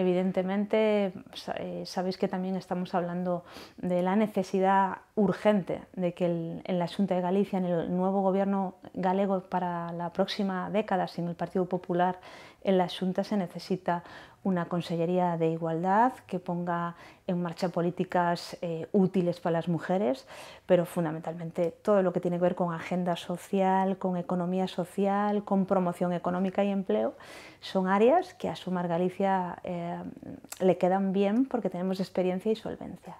Evidentemente, eh, sabéis que también estamos hablando de la necesidad urgente de que en la Junta de Galicia, en el nuevo gobierno galego para la próxima década, sin el Partido Popular en la Junta, se necesita una Consellería de Igualdad que ponga en marcha políticas eh, útiles para las mujeres, pero fundamentalmente todo lo que tiene que ver con agenda social, con economía social, con promoción económica y empleo, son áreas que a Sumar Galicia eh, le quedan bien porque tenemos experiencia y solvencia.